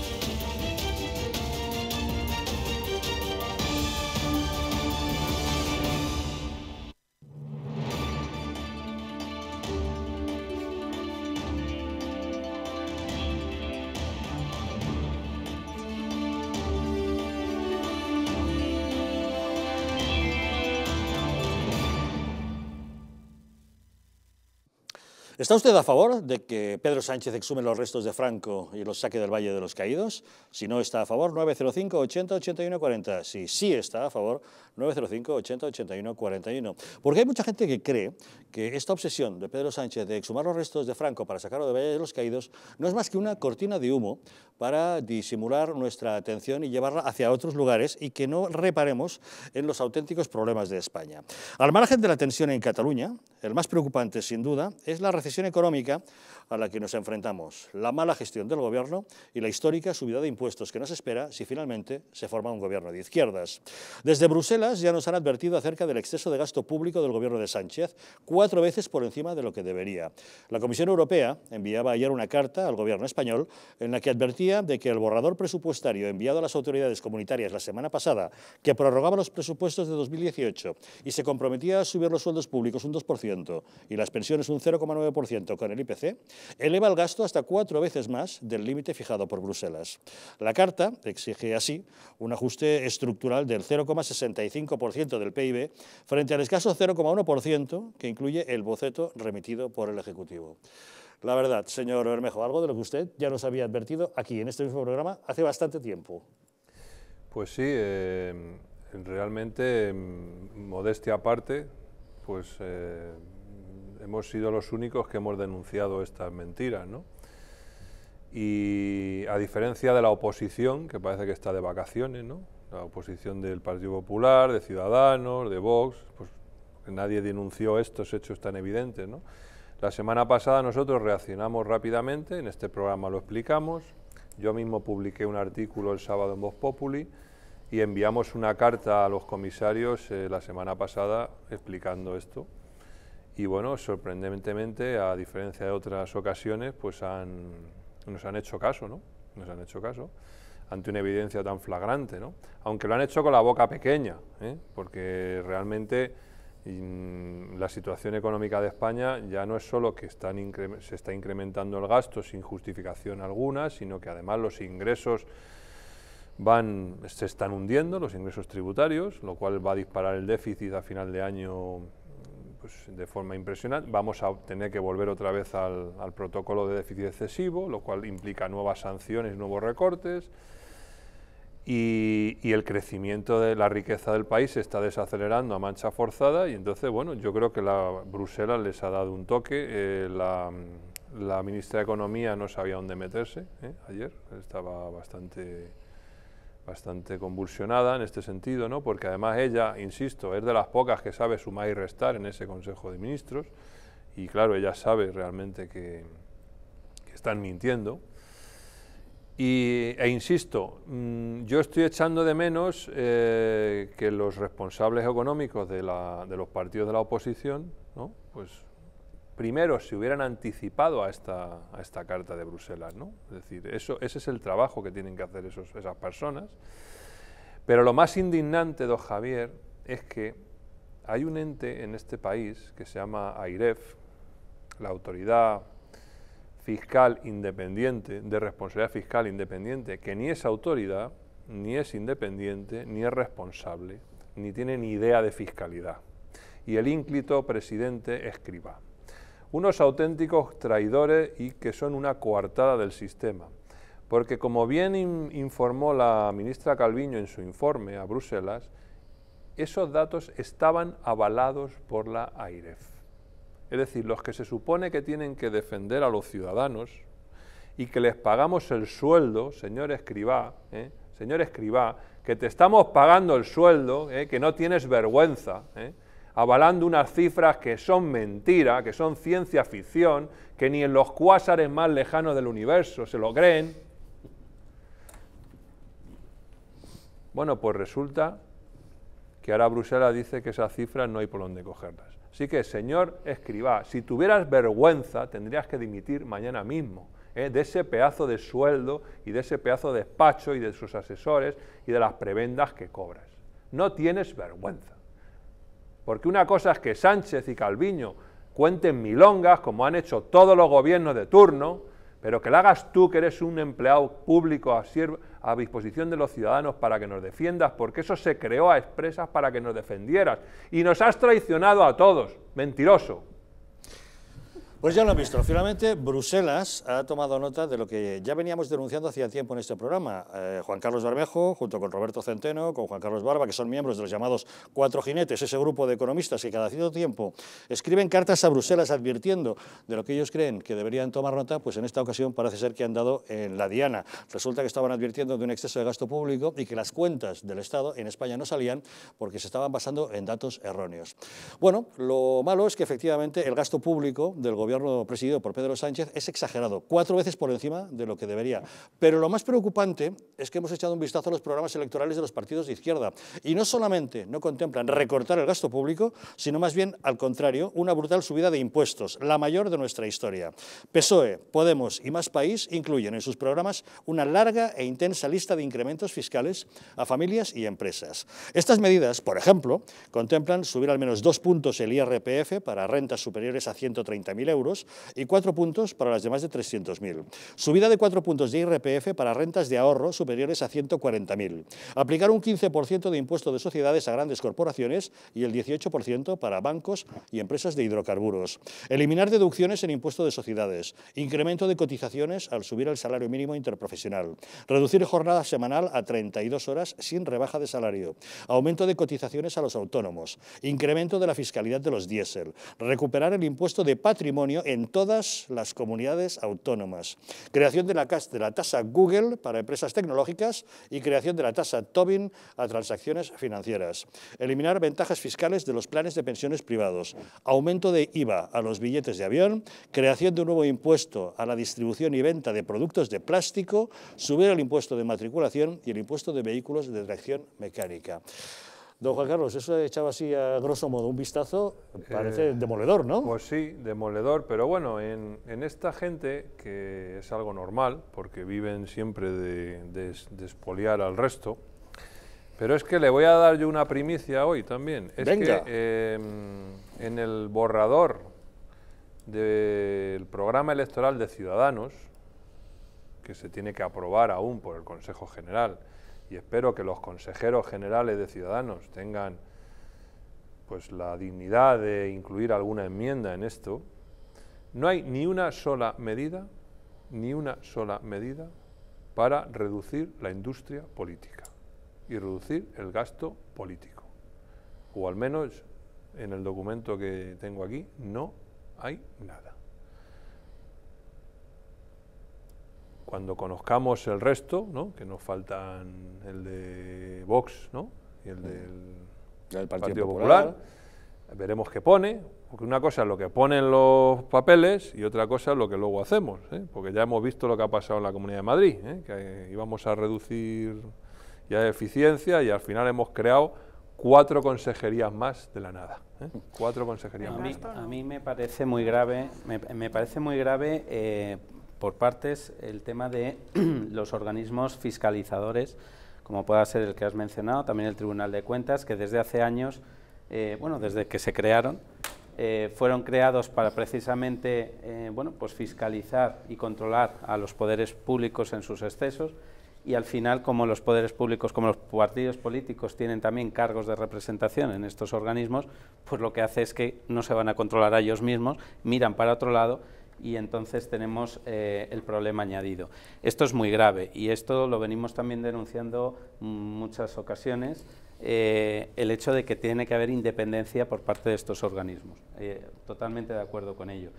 ¿Está usted a favor de que Pedro Sánchez exhume los restos de Franco y los saque del Valle de los Caídos? Si no está a favor, 905 80 81 40. Si sí está a favor, 905 80 81 41. Porque hay mucha gente que cree que esta obsesión de Pedro Sánchez de exhumar los restos de Franco para sacarlo del Valle de los Caídos no es más que una cortina de humo para disimular nuestra atención y llevarla hacia otros lugares y que no reparemos en los auténticos problemas de España. Al margen de la tensión en Cataluña, el más preocupante sin duda es la recesión recesión económica, a la que nos enfrentamos, la mala gestión del gobierno y la histórica subida de impuestos que nos espera si finalmente se forma un gobierno de izquierdas. Desde Bruselas ya nos han advertido acerca del exceso de gasto público del gobierno de Sánchez, cuatro veces por encima de lo que debería. La Comisión Europea enviaba ayer una carta al gobierno español en la que advertía de que el borrador presupuestario enviado a las autoridades comunitarias la semana pasada, que prorrogaba los presupuestos de 2018 y se comprometía a subir los sueldos públicos un 2% y las pensiones un 0,9% con el IPC, eleva el gasto hasta cuatro veces más del límite fijado por Bruselas. La Carta exige así un ajuste estructural del 0,65% del PIB frente al escaso 0,1% que incluye el boceto remitido por el Ejecutivo. La verdad, señor Bermejo, algo de lo que usted ya nos había advertido aquí en este mismo programa hace bastante tiempo. Pues sí, em, realmente, em, modestia aparte, pues eh, hemos sido los únicos que hemos denunciado estas mentiras, Y a diferencia de la oposición, que parece que está de vacaciones, La oposición del Partido Popular, de Ciudadanos, de Vox, pues nadie denunció estos hechos tan evidentes, La semana pasada nosotros reaccionamos rápidamente, en este programa lo explicamos, yo mismo publiqué un artículo el sábado en Voz Populi y enviamos una carta a los comisarios eh, la semana pasada explicando esto y bueno, sorprendentemente, a diferencia de otras ocasiones, pues nos han hecho caso, ¿no? Nos han hecho caso ante una evidencia tan flagrante, ¿no? Aunque lo han hecho con la boca pequeña, ¿eh? porque realmente mm, la situación económica de España ya no es solo que se está incrementando el gasto sin justificación alguna, sino que además los ingresos van, se están hundiendo, los ingresos tributarios, lo cual va a disparar el déficit a final de año pues, de forma impresionante. Vamos a tener que volver otra vez al, protocolo de déficit excesivo, lo cual implica nuevas sanciones, nuevos recortes. Y, el crecimiento de la riqueza del país se está desacelerando a mancha forzada y entonces, bueno, yo creo que la Bruselas les ha dado un toque. Eh, la, ministra de Economía no sabía dónde meterse ¿eh? ayer, estaba bastante bastante convulsionada en este sentido, ¿no? porque además ella, insisto, es de las pocas que sabe sumar y restar en ese Consejo de Ministros, y claro, ella sabe realmente que, están mintiendo. Y, e insisto, mm, yo estoy echando de menos eh, que los responsables económicos de, la, de los partidos de la oposición, ¿no? pues primero se hubieran anticipado a esta, carta de Bruselas, ¿no? Es decir, eso, ese es el trabajo que tienen que hacer esas personas. Pero lo más indignante, don Javier, es que hay un ente en este país que se llama AIREF, la Autoridad Fiscal Independiente, de Responsabilidad Fiscal Independiente, que ni es autoridad, ni es independiente, ni es responsable, ni tiene ni idea de fiscalidad. Y el ínclito presidente escriba unos auténticos traidores y que son una coartada del sistema. Porque como bien informó la ministra Calviño en su informe a Bruselas, esos datos estaban avalados por la AIREF. Es decir, los que se supone que tienen que defender a los ciudadanos y que les pagamos el sueldo, señor escribá, ¿eh? señor escribá, que te estamos pagando el sueldo, ¿eh? que no tienes vergüenza, ¿eh? avalando unas cifras que son mentira, que son ciencia ficción, que ni en los cuásares más lejanos del universo se lo creen. Bueno, pues resulta que ahora Bruselas dice que esas cifras no hay por dónde cogerlas. Así que, señor escribá, si tuvieras vergüenza, tendrías que dimitir mañana mismo ¿eh? de ese pedazo de sueldo y de ese pedazo de despacho y de sus asesores y de las prebendas que cobras. No tienes vergüenza. Porque una cosa es que Sánchez y Calviño cuenten milongas, como han hecho todos los gobiernos de turno, pero que la hagas tú, que eres un empleado público a, a disposición de los ciudadanos para que nos defiendas, porque eso se creó a expresas para que nos defendieras. Y nos has traicionado a todos, mentiroso. Pues ya lo han visto. Finalmente, Bruselas ha tomado nota de lo que ya veníamos denunciando hacía tiempo en este programa. Eh, Juan Carlos Barbejo, junto con Roberto Centeno, con Juan Carlos Barba, que son miembros de los llamados Cuatro Jinetes, ese grupo de economistas que cada cierto tiempo escriben cartas a Bruselas advirtiendo de lo que ellos creen que deberían tomar nota, pues en esta ocasión parece ser que han dado en la diana. Resulta que estaban advirtiendo de un exceso de gasto público y que las cuentas del Estado en España no salían porque se estaban basando en datos erróneos. Bueno, lo malo es que efectivamente el gasto público del gobierno gobierno presidido por Pedro Sánchez es exagerado, cuatro veces por encima de lo que debería. Pero lo más preocupante es que hemos echado un vistazo a los programas electorales de los partidos de izquierda y no solamente no contemplan recortar el gasto público, sino más bien, al contrario, una brutal subida de impuestos, la mayor de nuestra historia. PSOE, Podemos y Más País incluyen en sus programas una larga e intensa lista de incrementos fiscales a familias y empresas. Estas medidas, por ejemplo, contemplan subir al menos dos puntos el IRPF para rentas superiores a 130.000 euros, y 4 puntos para las de de 300.000. Subida de 4 puntos de IRPF para rentas de ahorro superiores a 140.000. Aplicar un 15% de impuesto de sociedades a grandes corporaciones y el 18% para bancos y empresas de hidrocarburos. Eliminar deducciones en impuesto de sociedades. Incremento de cotizaciones al subir el salario mínimo interprofesional. Reducir jornada semanal a 32 horas sin rebaja de salario. Aumento de cotizaciones a los autónomos. Incremento de la fiscalidad de los diésel. Recuperar el impuesto de patrimonio en todas las comunidades autónomas. Creación de la, de la tasa Google para empresas tecnológicas y creación de la tasa Tobin a transacciones financieras. Eliminar ventajas fiscales de los planes de pensiones privados. Aumento de IVA a los billetes de avión. Creación de un nuevo impuesto a la distribución y venta de productos de plástico. Subir el impuesto de matriculación y el impuesto de vehículos de tracción mecánica. Don Juan Carlos, eso echaba así a grosso modo un vistazo, parece eh, demoledor, ¿no? Pues sí, demoledor, pero bueno, en, esta gente, que es algo normal, porque viven siempre de, espoliar al resto, pero es que le voy a dar yo una primicia hoy también. Es que em, en el borrador del programa electoral de Ciudadanos, que se tiene que aprobar aún por el Consejo General, y espero que los consejeros generales de Ciudadanos tengan pues la dignidad de incluir alguna enmienda en esto, no hay ni una sola medida, ni una sola medida para reducir la industria política y reducir el gasto político. O al menos en el documento que tengo aquí no hay nada. cuando conozcamos el resto, ¿no? que nos faltan el de Vox ¿no? y el del Partido, Popular, veremos qué pone, porque una cosa es lo que ponen los papeles y otra cosa es lo que luego hacemos, ¿eh? porque ya hemos visto lo que ha pasado en la Comunidad de Madrid, ¿eh? que eh, íbamos a reducir ya eficiencia y al final hemos creado cuatro consejerías más de la nada. Cuatro consejerías a más. Mí, a mí me parece muy grave, me parece muy grave por partes el tema de los organismos fiscalizadores, como pueda ser el que has mencionado, también el Tribunal de Cuentas, que desde hace años, eh, bueno, desde que se crearon, eh, fueron creados para precisamente eh, bueno, pues fiscalizar y controlar a los poderes públicos en sus excesos y al final como los poderes públicos, como los partidos políticos tienen también cargos de representación en estos organismos, pues lo que hace es que no se van a controlar a ellos mismos, miran para otro lado y entonces tenemos eh, el problema añadido. Esto es muy grave y esto lo venimos también denunciando muchas ocasiones, eh, el hecho de que tiene que haber independencia por parte de estos organismos. Eh, totalmente de acuerdo con ello.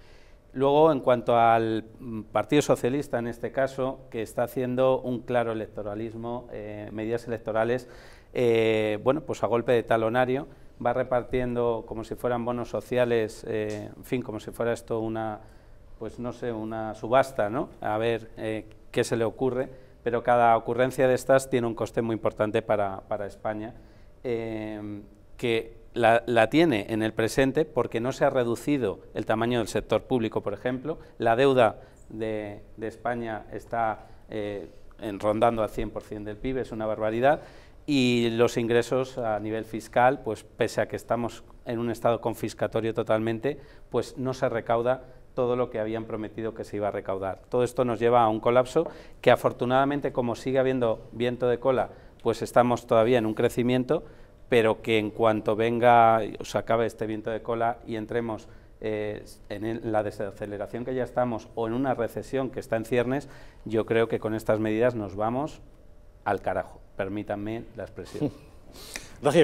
Luego, en cuanto al mm, Partido Socialista, en este caso, que está haciendo un claro electoralismo, medidas electorales, bueno, pues a golpe de talonario, va repartiendo como si fueran bonos sociales, en fin, como si fuera esto una, pues no sé, una subasta, ¿no? A ver eh, qué se le ocurre, pero cada ocurrencia de estas tiene un coste muy importante para, España, em, que la, tiene en el presente porque no se ha reducido el tamaño del sector público, por ejemplo, la deuda de, España está eh, rondando al 100% del PIB, es una barbaridad, y los ingresos a nivel fiscal, pues pese a que estamos en un estado confiscatorio totalmente, pues no se recauda todo lo que habían prometido que se iba a recaudar. Todo esto nos lleva a un colapso que afortunadamente como sigue habiendo viento de cola, pues estamos todavía en un crecimiento, pero que en cuanto venga, o se acabe este viento de cola y entremos eh, en la desaceleración que ya estamos o en una recesión que está en ciernes, yo creo que con estas medidas nos vamos al carajo, permítanme la expresión.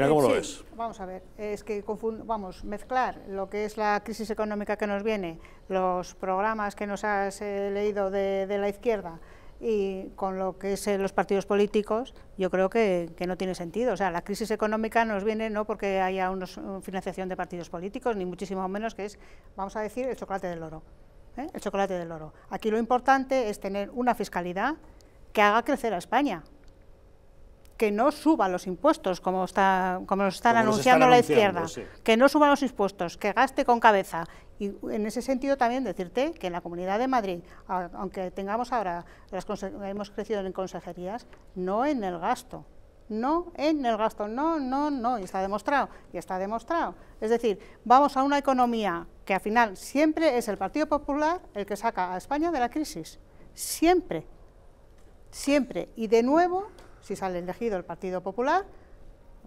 ¿cómo lo ves? Vamos a ver, es que vamos, mezclar lo que es la crisis económica que nos viene, los programas que nos has eh, leído de, la izquierda y con lo que es eh, los partidos políticos, yo creo que, no tiene sentido. O sea, la crisis económica nos viene no porque haya una financiación de partidos políticos, ni muchísimo menos que es, vamos a decir, el chocolate del oro. ¿eh? El chocolate del oro. Aquí lo importante es tener una fiscalidad que haga crecer a España que no suban los impuestos, como, está, como nos están anunciando la izquierda, que no suba los impuestos, que gaste con cabeza. Y en ese sentido también decirte que en la Comunidad de Madrid, aunque tengamos ahora, las hemos crecido en consejerías, no en el gasto, no en el gasto, no, no, no, y está demostrado, y está demostrado. Es decir, vamos a una economía que al final siempre es el Partido Popular el que saca a España de la crisis, siempre, siempre, y de nuevo si sale elegido el Partido Popular,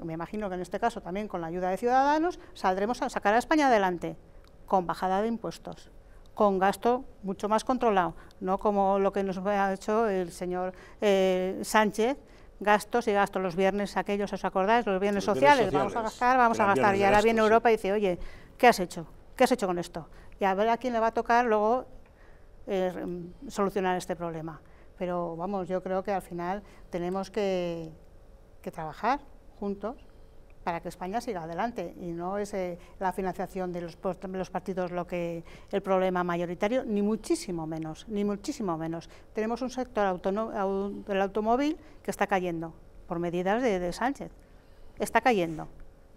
me imagino que en este caso también con la ayuda de Ciudadanos, saldremos a sacar a España adelante con bajada de impuestos, con gasto mucho más controlado, no como lo que nos ha hecho el señor eh, Sánchez, gastos y gastos, los viernes aquellos, ¿os acordáis? Los viernes, sociales, vamos a gastar, vamos a gastar. Y ahora viene Europa y dice, oye, ¿qué has hecho? ¿Qué has hecho con esto? Y a ver a quién le va a tocar luego eh, solucionar este problema pero vamos, yo creo que al final tenemos que, trabajar juntos para que España siga adelante y no es eh, la financiación de los, partidos lo que el problema mayoritario, ni muchísimo menos, ni muchísimo menos. Tenemos un sector del automóvil que está cayendo por medidas de Sánchez, está cayendo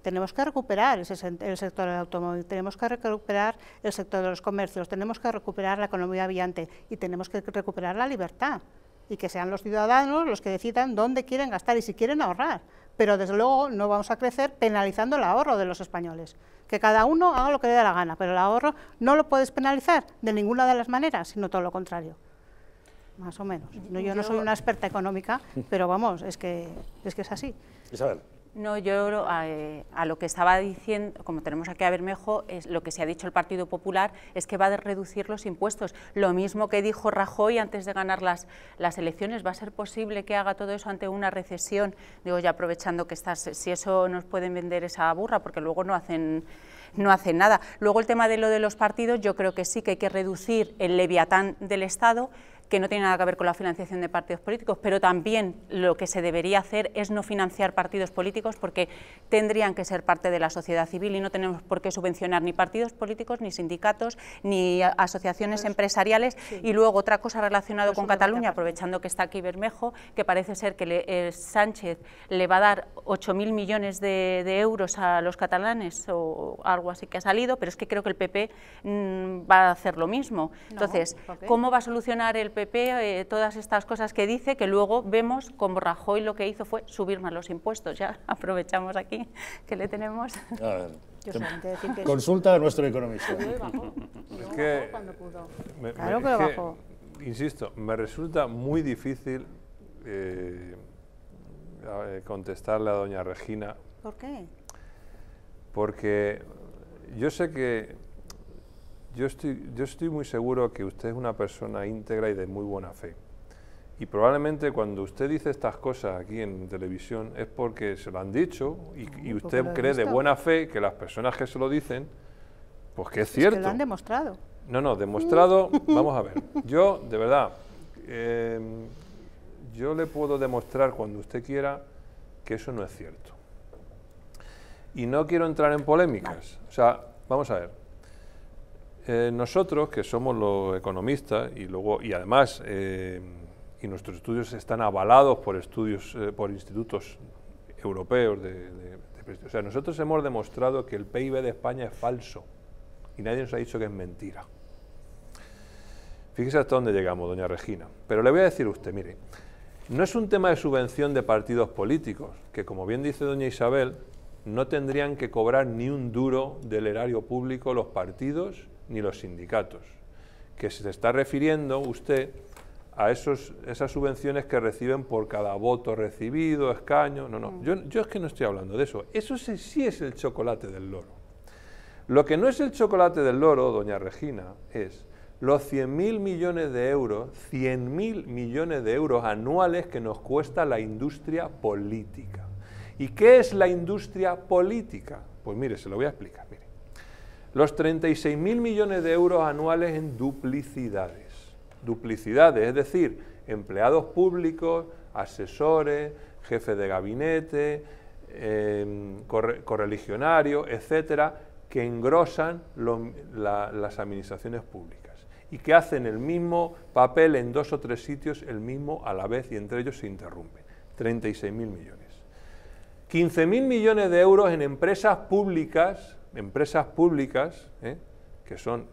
tenemos que recuperar el, sector del automóvil, tenemos que recuperar el sector de los comercios, tenemos que recuperar la economía viante y tenemos que recuperar la libertad y que sean los ciudadanos los que decidan dónde quieren gastar y si quieren ahorrar. Pero desde luego no vamos a crecer penalizando el ahorro de los españoles. Que cada uno haga lo que le dé la gana, pero el ahorro no lo puedes penalizar de ninguna de las maneras, sino todo lo contrario. Más o menos. yo no soy una experta económica, pero vamos, es que es, que es así. Isabel. No, yo eh, a lo que estaba diciendo, como tenemos aquí a Bermejo, es lo que se ha dicho el Partido Popular es que va a reducir los impuestos. Lo mismo que dijo Rajoy antes de ganar las, las elecciones, ¿va a ser posible que haga todo eso ante una recesión? Digo, ya aprovechando que estás, si eso nos pueden vender esa burra, porque luego no hacen no hacen nada. Luego el tema de lo de los partidos, yo creo que sí que hay que reducir el leviatán del Estado, que no tiene nada que ver con la financiación de partidos políticos, pero también lo que se debería hacer es no financiar partidos políticos porque tendrían que ser parte de la sociedad civil y no tenemos por qué subvencionar ni partidos políticos, ni sindicatos, ni asociaciones pues, empresariales. Y luego otra cosa relacionada pues con Cataluña, aprovechando que está aquí Bermejo, que parece ser que le, eh, Sánchez le va a dar 8.000 millones de, euros a los catalanes o algo así que ha salido, pero es que creo que el PP mm, va a hacer lo mismo. Entonces, ¿cómo va a solucionar el PP, eh, todas estas cosas que dice, que luego vemos como Rajoy lo que hizo fue subir más los impuestos. Ya aprovechamos aquí que le tenemos. consulta a nuestro economista. Es que, claro que bajó. Insisto, me resulta muy difícil eh, contestarle a doña Regina. ¿Por qué? Porque yo sé que yo estoy, yo estoy muy seguro que usted es una persona íntegra y de muy buena fe. Y probablemente cuando usted dice estas cosas aquí en televisión es porque se lo han dicho y, usted cree de buena fe que las personas que se lo dicen, pues que es cierto. lo han demostrado. No, no, demostrado, vamos a ver. Yo, de verdad, em, yo le puedo demostrar cuando usted quiera que eso no es cierto. Y no quiero entrar en polémicas. O sea, vamos a ver. Eh, nosotros, que somos los economistas y luego y además eh, y nuestros estudios están avalados por estudios eh, por institutos europeos de, o sea, nosotros hemos demostrado que el PIB de España es falso y nadie nos ha dicho que es mentira. Fíjese hasta dónde llegamos, doña Regina. Pero le voy a decir a usted, mire, no es un tema de subvención de partidos políticos, que como bien dice doña Isabel, no tendrían que cobrar ni un duro del erario público los partidos ni los sindicatos, que se está refiriendo usted a esos, esas subvenciones que reciben por cada voto recibido, escaño. No, no, yo, es que no estoy hablando de eso. Eso sí, sí es el chocolate del loro. Lo que no es el chocolate del loro, doña Regina, es los 100.000 millones de euros, 100.000 millones de euros anuales que nos cuesta la industria política. ¿Y qué es la industria política? Pues mire, se lo voy a explicar los 36.000 millones de euros anuales en duplicidades. Duplicidades, es decir, empleados públicos, asesores, jefes de gabinete, em, correligionarios, etcétera, que engrosan las administraciones públicas y que hacen el mismo papel en dos o tres sitios, el mismo a la vez y entre ellos se interrumpen. 36.000 millones. 15.000 millones de euros en empresas públicas empresas públicas, ¿eh? que son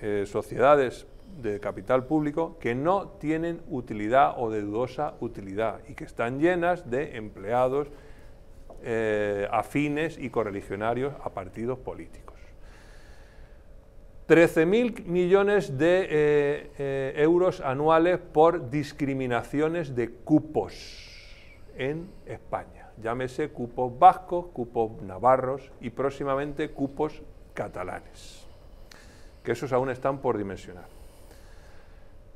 eh, sociedades de capital público, que no tienen utilidad o de dudosa utilidad y que están llenas de empleados eh, afines y correligionarios a partidos políticos. 13.000 millones de euros anuales por discriminaciones de cupos en España llámese cupos vascos, cupos navarros y próximamente cupos catalanes, que esos aún están por dimensionar.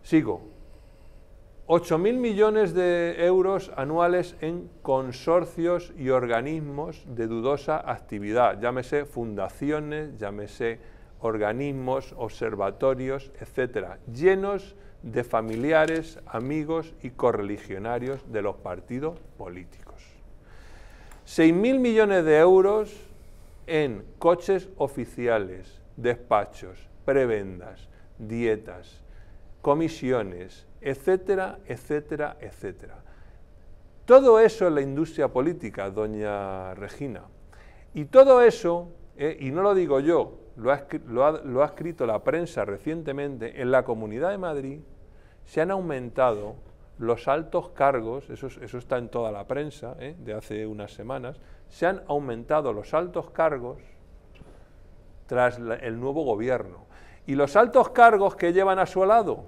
Sigo. 8.000 millones de euros anuales en consorcios y organismos de dudosa actividad, llámese fundaciones, llámese organismos, observatorios, etcétera, llenos de familiares, amigos y correligionarios de los partidos políticos. 6.000 millones de euros en coches oficiales, despachos, prebendas, dietas, comisiones, etcétera, etcétera, etcétera. Todo eso es la industria política, doña Regina. Y todo eso, eh, y no lo digo yo, lo ha escrito la prensa recientemente, en la Comunidad de Madrid se han aumentado los altos cargos, eso, eso está en toda la prensa ¿eh? de hace unas semanas, se han aumentado los altos cargos tras el nuevo gobierno. ¿Y los altos cargos que llevan a su lado?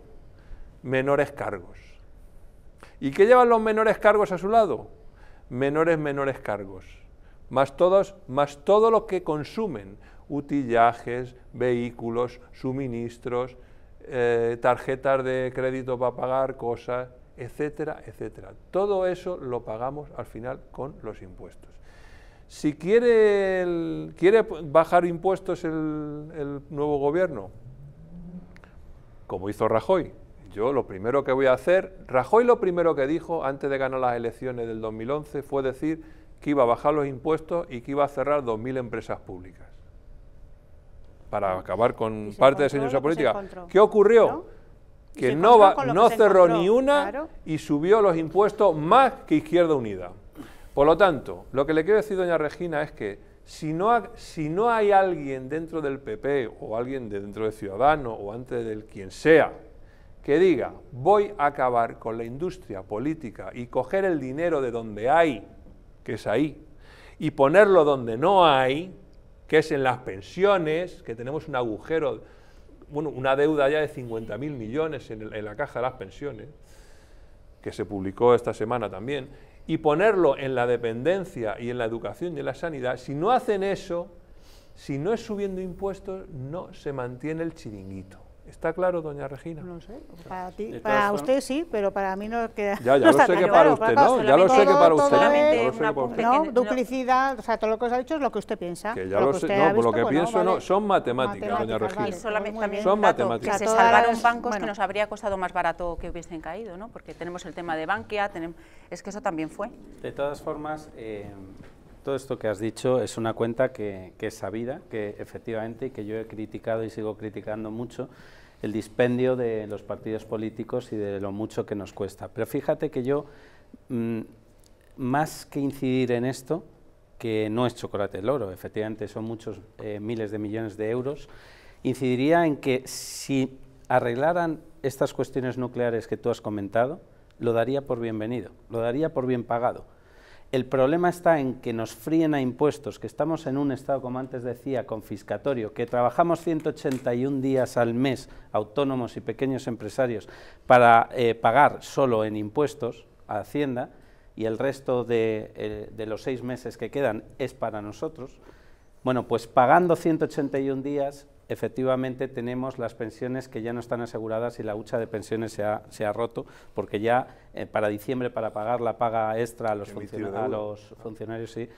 Menores cargos. ¿Y qué llevan los menores cargos a su lado? Menores, menores cargos. Más, todos, más todo lo que consumen, utillajes, vehículos, suministros, eh, tarjetas de crédito para pagar cosas, etcétera, etcétera. Todo eso lo pagamos al final con los impuestos. Si quiere, quiere bajar impuestos el, nuevo gobierno, como hizo Rajoy, yo lo primero que voy a hacer, Rajoy lo primero que dijo antes de ganar las elecciones del 2011 fue decir que iba a bajar los impuestos y que iba a cerrar 2.000 empresas públicas para acabar con parte de esa industria política. ¿Qué ocurrió? que no, no cerró ni una y subió los impuestos más que Izquierda Unida. Por lo tanto, lo que le quiero decir, doña Regina, es que si no, si no hay alguien dentro del PP o alguien dentro de Ciudadano, o antes del quien sea que diga voy a acabar con la industria política y coger el dinero de donde hay, que es ahí, y ponerlo donde no hay, que es en las pensiones, que tenemos un agujero bueno, una deuda ya de 50.000 millones en, en, la caja de las pensiones, que se publicó esta semana también, y ponerlo en la dependencia y en la educación y en la sanidad, si no hacen eso, si no es subiendo impuestos, no se mantiene el chiringuito. ¿Está claro, doña Regina? No sé, para, ti, para usted sí, pero para mí no queda... Ya, ya lo sé que para usted no, ya lo sé que para usted no. duplicidad, o sea, todo lo que os ha dicho es lo que usted piensa. Que ya lo, sé, no, por lo que pues pienso no, son matemáticas, doña Regina. Y pues solamente son matemáticas. Que se salvaron bancos que nos habría costado más barato que hubiesen caído, ¿no? Porque tenemos el tema de Bankia, tenemos, es que eso también fue. De todas formas... Eh, todo esto que has dicho es una cuenta que, es sabida, que efectivamente, que yo he criticado y sigo criticando mucho, el dispendio de los partidos políticos y de lo mucho que nos cuesta. Pero fíjate que yo, mm, más que incidir en esto, que no es chocolate el oro, efectivamente son muchos eh, miles de millones de euros, incidiría en que si arreglaran estas cuestiones nucleares que tú has comentado, lo daría por bienvenido, lo daría por bien pagado el problema está en que nos fríen a impuestos, que estamos en un estado, como antes decía, confiscatorio, que trabajamos 181 días al mes, autónomos y pequeños empresarios, para eh, pagar solo en impuestos a Hacienda y el resto de, eh, de los seis meses que quedan es para nosotros. Bueno, pues pagando 181 días efectivamente tenemos las pensiones que ya no están aseguradas y la hucha de pensiones se ha, se ha roto, porque ya eh, para diciembre, para pagar la paga extra a los, los funcionarios, y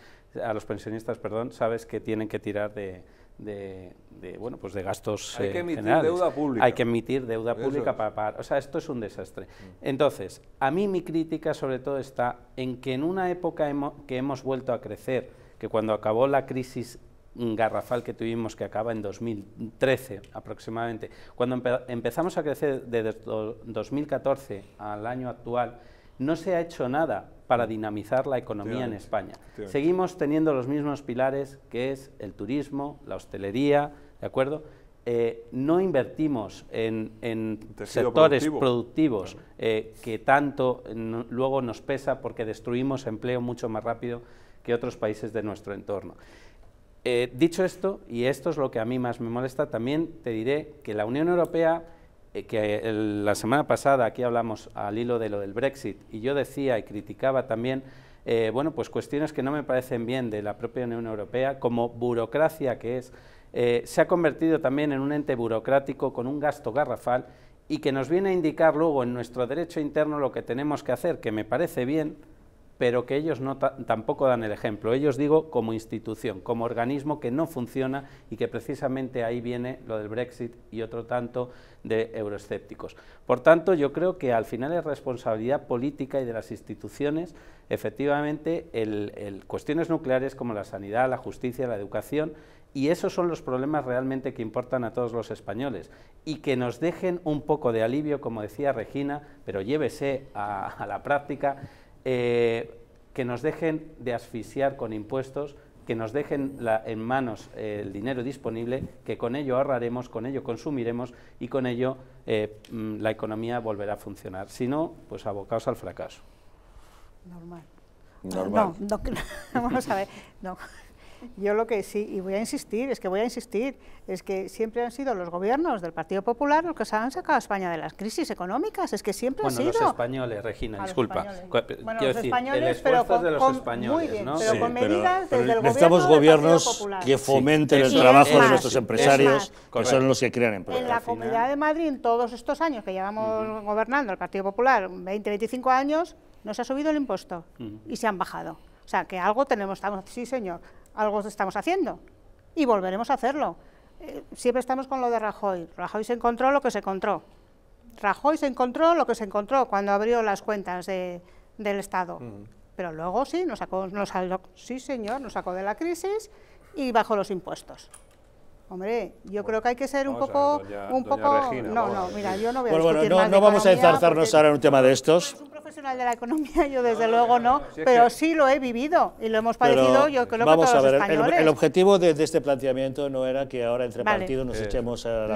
a los pensionistas, perdón, sabes que tienen que tirar de, de, bueno pues de gastos hay eh, que emitir deuda pública hay que emitir deuda pública para pagar o sea esto es un desastre mm. entonces a mí mi crítica sobre todo está en que en una época que hemos vuelto a crecer que cuando acabó la crisis garrafal que tuvimos que acaba en 2013 aproximadamente. Cuando empezamos a crecer desde 2014 al año actual, no se ha hecho nada para dinamizar la economía en España. Seguimos teniendo los mismos pilares que es el turismo, la hostelería, ¿de acuerdo? Eh, no invertimos en, sectores productivos eh, que tanto luego nos pesa porque destruimos empleo mucho más rápido que otros países de nuestro entorno. Eh, dicho esto, y esto es lo que a mí más me molesta, también te diré que la Unión Europea, eh, que eh, la semana pasada aquí hablamos al hilo de lo del Brexit, y yo decía y criticaba también, bueno, pues cuestiones que no me parecen bien de la propia Unión Europea, como burocracia que es, se ha convertido también en un ente burocrático con un gasto garrafal y que nos viene a indicar luego en nuestro derecho interno lo que tenemos que hacer, que me parece bien, pero que ellos no tampoco dan el ejemplo. Ellos digo como institución, como organismo que no funciona y que precisamente ahí viene lo del Brexit y otro tanto de euroescépticos. Por tanto, yo creo que al final es responsabilidad política y de las instituciones, efectivamente, cuestiones nucleares como la sanidad, la justicia, la educación, y esos son los problemas realmente que importan a todos los españoles y que nos dejen un poco de alivio, como decía Regina, pero llévese a la práctica eh, que nos dejen de asfixiar con impuestos, que nos dejen en manos eh, el dinero disponible, que con ello ahorraremos, con ello consumiremos y con ello eh, mm, la economía volverá a funcionar. Si no, pues abocados al fracaso. Normal. Normal. No, no, vamos a ver. No. Yo lo que sí, y voy a insistir, es que voy a insistir, es que siempre han sido los gobiernos del Partido Popular los que se han sacado a España de las crisis económicas, es que siempre han sido... Bueno, los españoles, Regina, disculpa. Los los pero de los pero con medidas pero, Necesitamos gobiernos que fomenten el trabajo de nuestros empresarios, que son los que crean empresas. En la Comunidad de Madrid, en todos estos años que llevamos gobernando el Partido Popular, 20, 25 años, no se ha subido el impuesto y se han bajado. O sea, que algo tenemos, estamos, sí señor, algo estamos haciendo y volveremos a hacerlo. Eh, siempre estamos con lo de Rajoy. Rajoy se encontró lo que se encontró. Rajoy se encontró lo que se encontró cuando abrió las cuentas del Estado. Pero luego sí, nos sacó, nos sí señor, nos sacó de la crisis y bajó los impuestos. Hombre, yo creo que hay que ser un poco... un poco no, no, mira, yo no voy a pues bueno, no, vamos a enzarzarnos ahora en un tema de estos. un profesional de la economía, yo desde luego no, pero sí lo he vivido y lo hemos padecido, yo vamos a ver, El, objetivo de, este planteamiento no era que ahora entre partidos nos echemos a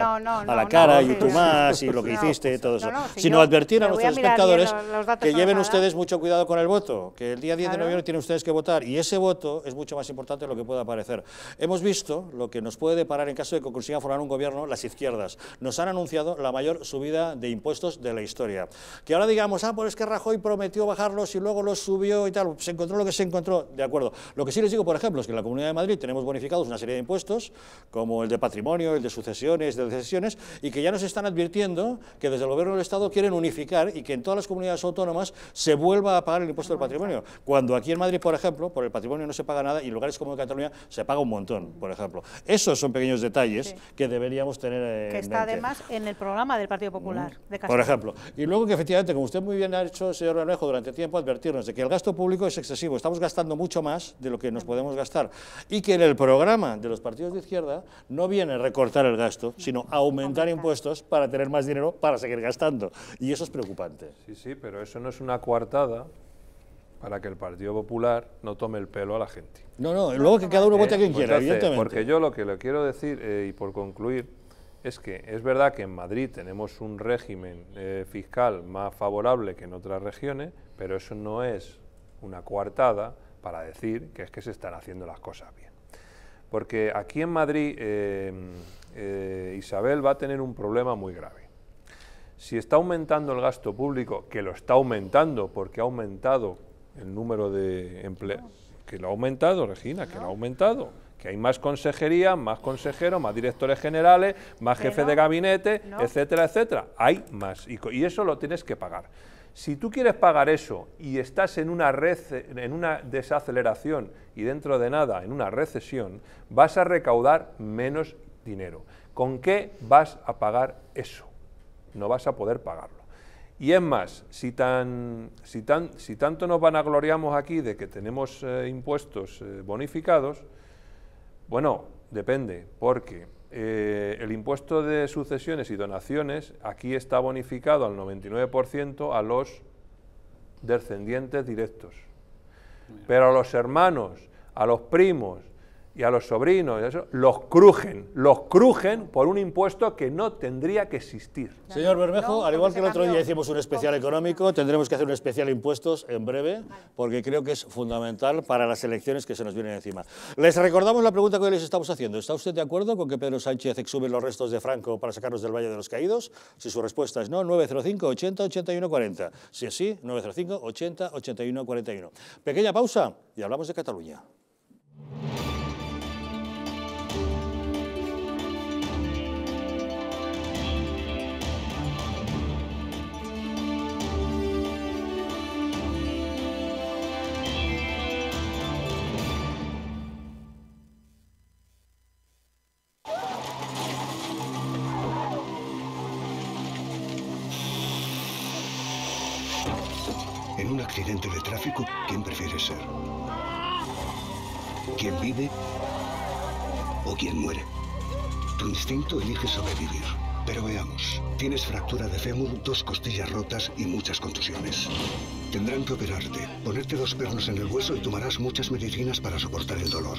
la, cara y tú más y lo que hiciste y todo eso, sino advertir a nuestros espectadores que lleven ustedes mucho cuidado con el voto, que el día 10 de noviembre tienen ustedes que votar y ese voto es mucho más importante de lo que pueda parecer. Hemos visto lo que nos puede parar en caso de que consigan formar un gobierno las izquierdas. Nos han anunciado la mayor subida de impuestos de la historia. Que ahora digamos, ah, pues es que Rajoy prometió bajarlos y luego los subió y tal, se encontró lo que se encontró, de acuerdo. Lo que sí les digo, por ejemplo, es que en la Comunidad de Madrid tenemos bonificados una serie de impuestos, como el de patrimonio, el de sucesiones, de decesiones, y que ya nos están advirtiendo que desde el gobierno del Estado quieren unificar y que en todas las comunidades autónomas se vuelva a pagar el impuesto del patrimonio. Cuando aquí en Madrid, por ejemplo, por el patrimonio no se paga nada y en lugares como Cataluña se paga un montón, por ejemplo. Esos son pequeños detalles que deberíamos tener eh, en Que está además en el programa del Partido Popular mm, de Por ejemplo. Y luego que efectivamente, como usted muy bien ha hecho, señor Bermejo, durante tiempo advertirnos de que el gasto público es excesivo, estamos gastando mucho más de lo que nos podemos gastar y que en el programa de los partidos de izquierda no viene recortar el gasto, sino aumentar impuestos para tener más dinero para seguir gastando. Y eso es preocupante. Sí, sí, pero eso no es una coartada para que el Partido Popular no tome el pelo a la gente. No, no, luego que cada uno vote a quien eh, quiera, pues evidentemente. Porque yo lo que le quiero decir, eh, y por concluir, es que es verdad que en Madrid tenemos un régimen eh, fiscal más favorable que en otras regiones, pero eso no es una coartada para decir que es que se están haciendo las cosas bien. Porque aquí en Madrid Isabel va a tener un problema muy grave. Si está aumentando el gasto público, que lo está aumentando porque ha aumentado el número de empleados. Que lo ha aumentado, Regina, que lo ha aumentado. Que hay más consejería, más consejeros, más directores generales, más jefes de gabinete, etcétera, etcétera. Hay más. Y, eso lo tienes que pagar. Si tú quieres pagar eso y estás en una, en una desaceleración y dentro de nada en una recesión, vas a recaudar menos dinero. ¿Con qué vas a pagar eso? No vas a poder pagarlo. Y es más, si, tan, si, tan, si tanto nos vanagloriamos aquí de que tenemos eh, impuestos eh, bonificados, bueno, depende, porque eh, el impuesto de sucesiones y donaciones aquí está bonificado al 99% a los descendientes directos. Pero a los hermanos, a los primos, y a los sobrinos, los crujen, los crujen por un impuesto que no tendría que existir. Señor Bermejo, al igual que el otro día hicimos un especial económico, tendremos que hacer un especial impuestos en breve, porque creo que es fundamental para las elecciones que se nos vienen encima. Les recordamos la pregunta que hoy les estamos haciendo. ¿Está usted de acuerdo con que Pedro Sánchez exhume los restos de Franco para sacarnos del Valle de los Caídos? Si su respuesta es no, 905 80 81 40. Si es sí, 905 80 81 41. Pequeña pausa y hablamos de Cataluña. o quien muere. Tu instinto elige sobrevivir. Pero veamos, tienes fractura de fémur, dos costillas rotas y muchas contusiones. Tendrán que operarte, ponerte dos pernos en el hueso y tomarás muchas medicinas para soportar el dolor.